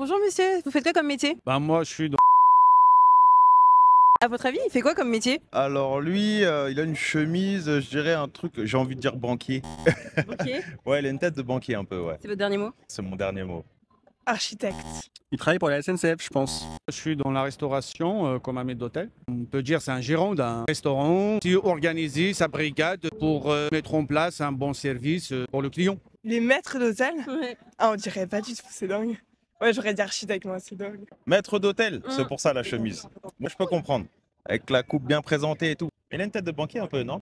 Bonjour monsieur, vous faites quoi comme métier Bah moi je suis dans... À votre avis, il fait quoi comme métier Alors lui, euh, il a une chemise, je dirais un truc, j'ai envie de dire banquier. Banquier Ouais, il a une tête de banquier un peu, ouais. C'est votre dernier mot C'est mon dernier mot. Architecte. Il travaille pour la SNCF, je pense. Je suis dans la restauration euh, comme un maître d'hôtel. On peut dire c'est un gérant d'un restaurant qui organise sa brigade pour euh, mettre en place un bon service pour le client. Les maîtres d'hôtel ouais. Ah, on dirait pas du tout, c'est dingue. Ouais, j'aurais dit architecte, moi, c'est dingue. Maître d'hôtel, mm. c'est pour ça la chemise. Moi, je peux comprendre. Avec la coupe bien présentée et tout. Il a une tête de banquier un peu, non